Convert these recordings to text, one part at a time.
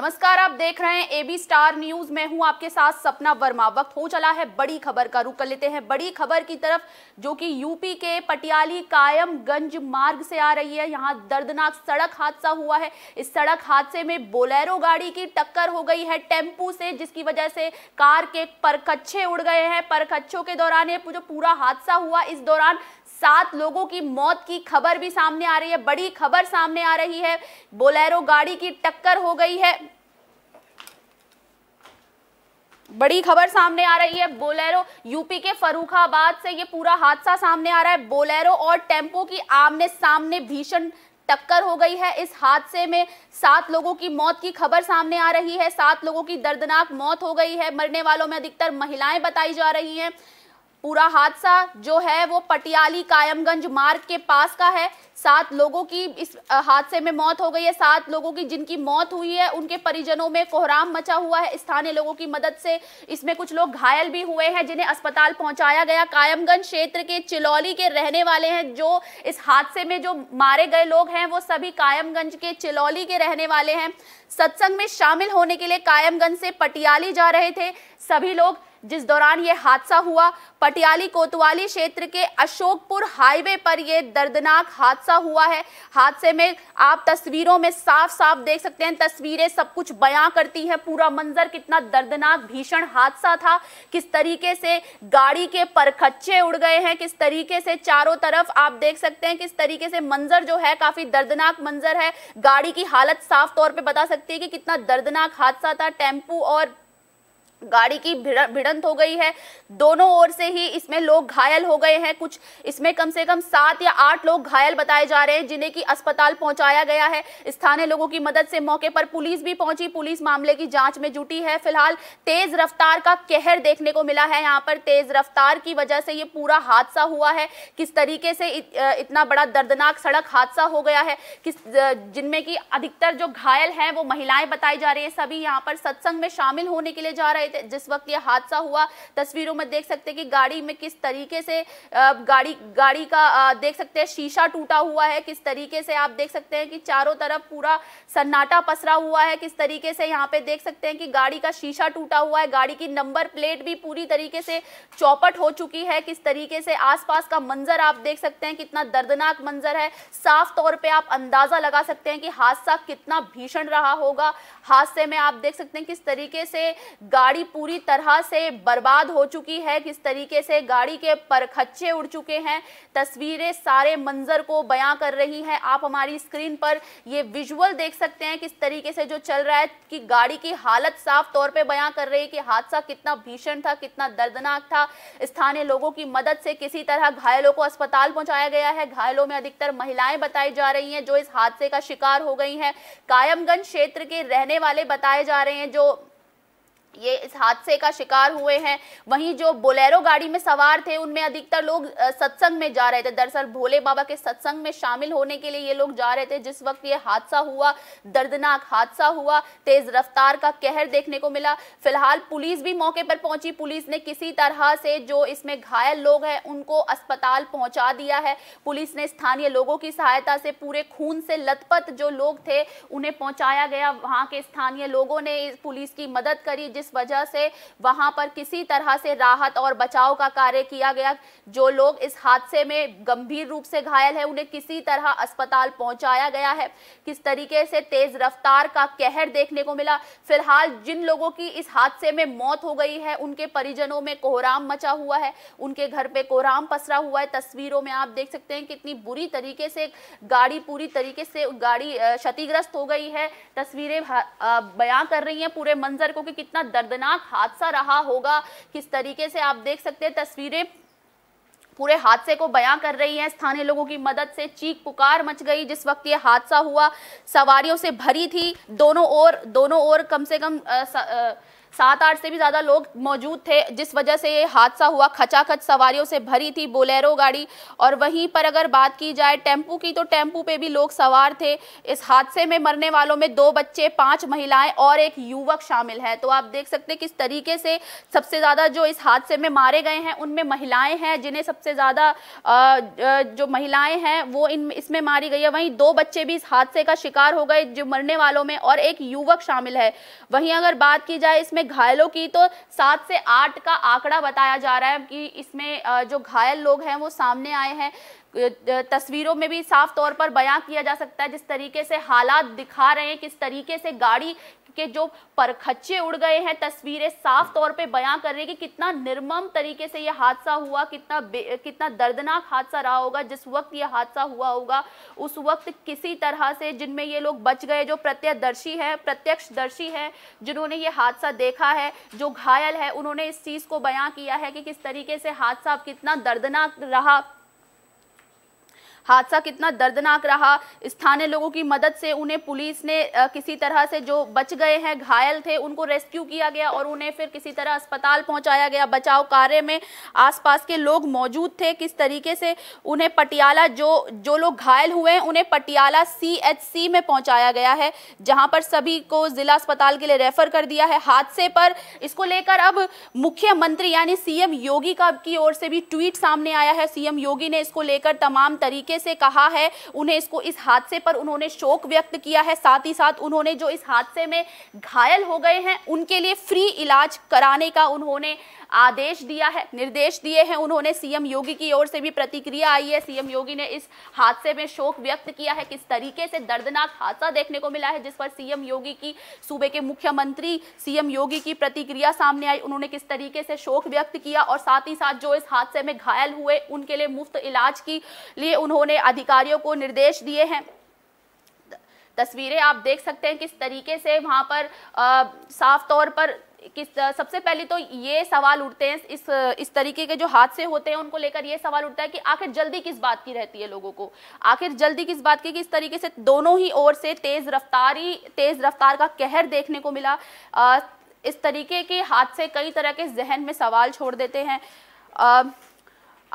नमस्कार आप देख रहे हैं एबी स्टार न्यूज मैं हूं आपके साथ सपना वर्मा वक्त हो चला है बड़ी खबर का रुख कर लेते हैं बड़ी खबर की तरफ जो कि यूपी के पटियाली कायमगंज मार्ग से आ रही है यहां दर्दनाक सड़क हादसा हुआ है इस सड़क हादसे में बोलेरो गाड़ी की टक्कर हो गई है टेम्पू से जिसकी वजह से कार के परखच्छे उड़ गए हैं परखच्छों के दौरान ये जो पूरा हादसा हुआ इस दौरान सात लोगों की मौत की खबर भी सामने आ रही है बड़ी खबर सामने आ रही है बोलेरो गाड़ी की टक्कर हो गई है बड़ी खबर सामने आ रही है बोलेरो यूपी के फरुखाबाद से ये पूरा हादसा सामने आ रहा है बोलेरो और टेम्पो की आमने सामने भीषण टक्कर हो गई है इस हादसे में सात लोगों की मौत की खबर सामने आ रही है सात लोगों की दर्दनाक मौत हो गई है मरने वालों में अधिकतर महिलाएं बताई जा रही हैं पूरा हादसा जो है वो पटियाली कायमगंज मार्ग के पास का है सात लोगों की इस हादसे में मौत हो गई है सात लोगों की जिनकी मौत हुई है उनके परिजनों में कोहराम मचा हुआ है स्थानीय लोगों की मदद से इसमें कुछ लोग घायल भी हुए हैं जिन्हें अस्पताल पहुंचाया गया कायमगंज क्षेत्र के चिलौली के रहने वाले हैं जो इस हादसे में जो मारे गए लोग हैं वो सभी कायमगंज के चिलौली के रहने वाले हैं सत्संग में शामिल होने के लिए कायमगंज से पटियाली जा रहे थे सभी लोग जिस दौरान यह हादसा हुआ पटियाली कोतवाली क्षेत्र के अशोकपुर हाईवे पर यह दर्दनाक हादसा हुआ है हादसे में आप तस्वीरों में साफ साफ देख सकते हैं तस्वीरें सब कुछ बयां करती हैं पूरा मंजर कितना दर्दनाक भीषण हादसा था किस तरीके से गाड़ी के परखच्चे उड़ गए हैं किस तरीके से चारों तरफ आप देख सकते हैं किस तरीके से मंजर जो है काफी दर्दनाक मंजर है गाड़ी की हालत साफ तौर पर बता सकती है कि कितना दर्दनाक हादसा था टेम्पू और गाड़ी की भिड़ंत हो गई है दोनों ओर से ही इसमें लोग घायल हो गए हैं कुछ इसमें कम से कम सात या आठ लोग घायल बताए जा रहे हैं जिन्हें की अस्पताल पहुंचाया गया है स्थानीय लोगों की मदद से मौके पर पुलिस भी पहुंची पुलिस मामले की जांच में जुटी है फिलहाल तेज रफ्तार का कहर देखने को मिला है यहाँ पर तेज रफ्तार की वजह से ये पूरा हादसा हुआ है किस तरीके से इतना बड़ा दर्दनाक सड़क हादसा हो गया है किस जिनमें की अधिकतर जो घायल है वो महिलाएं बताई जा रही है सभी यहाँ पर सत्संग में शामिल होने के लिए जा रहे गए थे जिस वक्त ये हादसा हुआ तस्वीरों में देख सकते हैं कि गाड़ी में किस तरीके से गाड़ी गाड़ी का देख सकते हैं शीशा टूटा हुआ है किस तरीके से आप देख सकते हैं कि चारों तरफ पूरा सन्नाटा पसरा हुआ है किस तरीके से यहाँ पे देख सकते हैं कि गाड़ी का शीशा टूटा हुआ है गाड़ी की नंबर प्लेट भी पूरी तरीके से चौपट हो चुकी है किस तरीके से आसपास का मंजर आप देख सकते हैं कितना दर्दनाक मंजर है साफ तौर पे आप अंदाजा लगा सकते हैं कि हादसा कितना भीषण रहा होगा हादसे में आप देख सकते हैं किस तरीके से गाड़ी गाड़ी पूरी तरह से बर्बाद हो चुकी है किस तरीके से गाड़ी के परखच्चे उड़ चुके हैं तस्वीरें सारे मंजर को बयां कर रही हैं आप हमारी स्क्रीन पर ये विजुअल देख सकते हैं किस तरीके से जो चल रहा है कि गाड़ी की हालत साफ तौर पर बयां कर रही है कि हादसा कितना भीषण था कितना दर्दनाक था स्थानीय लोगों की मदद से किसी तरह घायलों को अस्पताल पहुंचाया गया है घायलों में अधिकतर महिलाएं बताई जा रही हैं जो इस हादसे का शिकार हो गई हैं कायमगंज क्षेत्र के रहने वाले बताए जा रहे हैं जो ये इस हादसे का शिकार हुए हैं वहीं जो बोलेरो गाड़ी में सवार थे उनमें अधिकतर लोग सत्संग में जा रहे थे दरअसल भोले बाबा के सत्संग में शामिल होने के लिए ये लोग जा रहे थे जिस वक्त ये हादसा हुआ दर्दनाक हादसा हुआ तेज रफ्तार का कहर देखने को मिला फिलहाल पुलिस भी मौके पर पहुंची पुलिस ने किसी तरह से जो इसमें घायल लोग हैं उनको अस्पताल पहुंचा दिया है पुलिस ने स्थानीय लोगों की सहायता से पूरे खून से लतपत जो लोग थे उन्हें पहुंचाया गया वहां के स्थानीय लोगों ने पुलिस की मदद करी जिस वजह से वहां पर किसी तरह से राहत और बचाव का कार्य किया गया जो लोग इस हादसे में गंभीर रूप से घायल है उन्हें किसी तरह अस्पताल पहुंचाया गया है किस तरीके से तेज रफ्तार का कहर देखने को मिला फिलहाल जिन लोगों की इस हादसे में मौत हो गई है उनके परिजनों में कोहराम मचा हुआ है उनके घर पे कोहराम पसरा हुआ है तस्वीरों में आप देख सकते हैं कितनी बुरी तरीके से गाड़ी पूरी तरीके से गाड़ी क्षतिग्रस्त हो गई है तस्वीरें हाँ, बयां कर रही हैं पूरे मंजर को कि कितना दर्दनाक हादसा रहा होगा किस तरीके से आप देख सकते हैं तस्वीरें पूरे हादसे को बयां कर रही हैं स्थानीय लोगों की मदद से चीख पुकार मच गई जिस वक्त ये हादसा हुआ सवारियों से भरी थी दोनों ओर दोनों ओर कम से कम आ, स, आ, सात आठ से भी ज़्यादा लोग मौजूद थे जिस वजह से ये हादसा हुआ खचाखच सवारियों से भरी थी बोलेरो गाड़ी और वहीं पर अगर बात की जाए टेम्पू की तो टेम्पू पे भी लोग सवार थे इस हादसे में मरने वालों में दो बच्चे पांच महिलाएं और एक युवक शामिल है तो आप देख सकते किस तरीके से सबसे ज़्यादा जो इस हादसे में मारे गए हैं उनमें महिलाएं हैं जिन्हें सबसे ज़्यादा जो महिलाएं हैं वो इन इसमें मारी गई है वहीं दो बच्चे भी इस हादसे का शिकार हो गए जो मरने वालों में और एक युवक शामिल है वहीं अगर बात की जाए इसमें घायलों की तो सात से आठ का आंकड़ा बताया जा रहा है कि इसमें जो घायल लोग हैं वो सामने आए हैं तस्वीरों में भी साफ तौर पर बयां किया जा सकता है जिस तरीके से हालात दिखा रहे हैं किस तरीके से गाड़ी के जो परखच्चे उड़ गए हैं तस्वीरें साफ तौर पे बयां कर रही है कि कितना निर्मम तरीके से यह हादसा हुआ कितना कितना दर्दनाक हादसा रहा होगा जिस वक्त यह हादसा हुआ होगा उस वक्त किसी तरह से जिनमें ये लोग बच गए जो प्रत्यक्षदर्शी हैं प्रत्यक्षदर्शी हैं जिन्होंने ये हादसा देखा है जो घायल है उन्होंने इस चीज़ को बयां किया है कि किस तरीके से हादसा कितना दर्दनाक रहा हादसा कितना दर्दनाक रहा स्थानीय लोगों की मदद से उन्हें पुलिस ने किसी तरह से जो बच गए हैं घायल थे उनको रेस्क्यू किया गया और उन्हें फिर किसी तरह अस्पताल पहुंचाया गया बचाव कार्य में आसपास के लोग मौजूद थे किस तरीके से उन्हें पटियाला जो जो लोग घायल हुए हैं उन्हें पटियाला सी में पहुंचाया गया है जहां पर सभी को जिला अस्पताल के लिए रेफर कर दिया है हादसे पर इसको लेकर अब मुख्यमंत्री यानी सीएम योगी का की ओर से भी ट्वीट सामने आया है सीएम योगी ने इसको लेकर तमाम तरीके से कहा है उन्हें इसको इस हादसे पर उन्होंने शोक व्यक्त किया है साथ ही साथ उन्होंने जो इस हादसे में घायल हो गए हैं उनके लिए फ्री इलाज कराने का उन्होंने आदेश दिया है निर्देश दिए हैं उन्होंने सीएम योगी की ओर से भी प्रतिक्रिया आई है सीएम योगी ने इस हादसे में शोक व्यक्त किया है किस तरीके से दर्दनाक हादसा देखने को मिला है जिस पर सीएम योगी की सूबे के मुख्यमंत्री सीएम योगी की प्रतिक्रिया सामने आई उन्होंने किस तरीके से शोक व्यक्त किया और साथ ही साथ जो इस हादसे में घायल हुए उनके लिए मुफ्त इलाज की लिए उन्होंने उन्होंने अधिकारियों को निर्देश दिए हैं तस्वीरें आप देख सकते हैं किस तरीके से वहां पर आ, साफ तौर पर किस सबसे पहले तो ये सवाल उठते हैं इस इस तरीके के जो हादसे होते हैं उनको लेकर ये सवाल उठता है कि आखिर जल्दी किस बात की रहती है लोगों को आखिर जल्दी किस बात की कि इस तरीके से दोनों ही ओर से तेज रफ्तारी तेज रफ्तार का कहर देखने को मिला आ, इस तरीके के हादसे कई तरह के जहन में सवाल छोड़ देते हैं आ,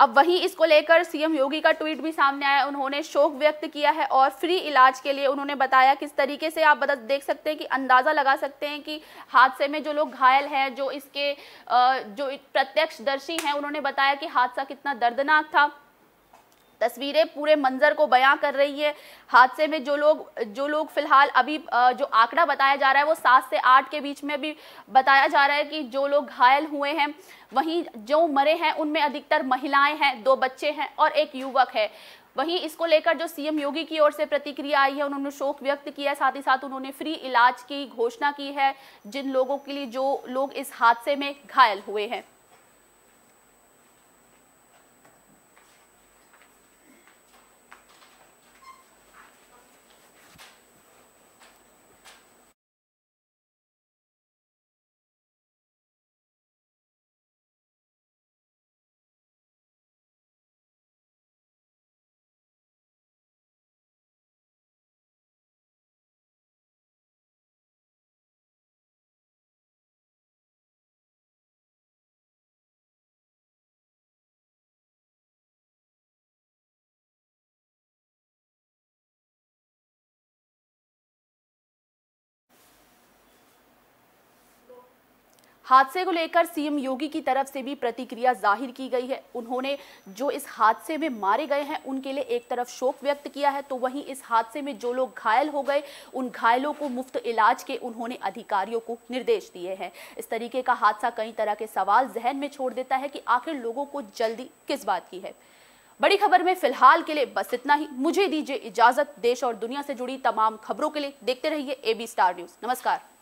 अब वहीं इसको लेकर सीएम योगी का ट्वीट भी सामने आया उन्होंने शोक व्यक्त किया है और फ्री इलाज के लिए उन्होंने बताया किस तरीके से आप बदल देख सकते हैं कि अंदाज़ा लगा सकते हैं कि हादसे में जो लोग घायल हैं जो इसके जो प्रत्यक्षदर्शी हैं उन्होंने बताया कि हादसा कितना दर्दनाक था तस्वीरें पूरे मंजर को बयां कर रही है हादसे में जो लोग जो लोग फिलहाल अभी जो आंकड़ा बताया जा रहा है वो सात से आठ के बीच में भी बताया जा रहा है कि जो लोग घायल हुए हैं वहीं जो मरे हैं उनमें अधिकतर महिलाएं हैं दो बच्चे हैं और एक युवक है वहीं इसको लेकर जो सीएम योगी की ओर से प्रतिक्रिया आई है उन्होंने शोक व्यक्त किया है साथ ही साथ उन्होंने फ्री इलाज की घोषणा की है जिन लोगों के लिए जो लोग इस हादसे में घायल हुए हैं हादसे को लेकर सीएम योगी की तरफ से भी प्रतिक्रिया जाहिर की गई है उन्होंने जो इस हादसे में मारे गए हैं उनके लिए एक तरफ शोक व्यक्त किया है तो वहीं इस हादसे में जो लोग घायल हो गए उन घायलों को मुफ्त इलाज के उन्होंने अधिकारियों को निर्देश दिए हैं इस तरीके का हादसा कई तरह के सवाल जहन में छोड़ देता है कि आखिर लोगों को जल्दी किस बात की है बड़ी खबर में फिलहाल के लिए बस इतना ही मुझे दीजिए इजाजत देश और दुनिया से जुड़ी तमाम खबरों के लिए देखते रहिए एबी स्टार न्यूज नमस्कार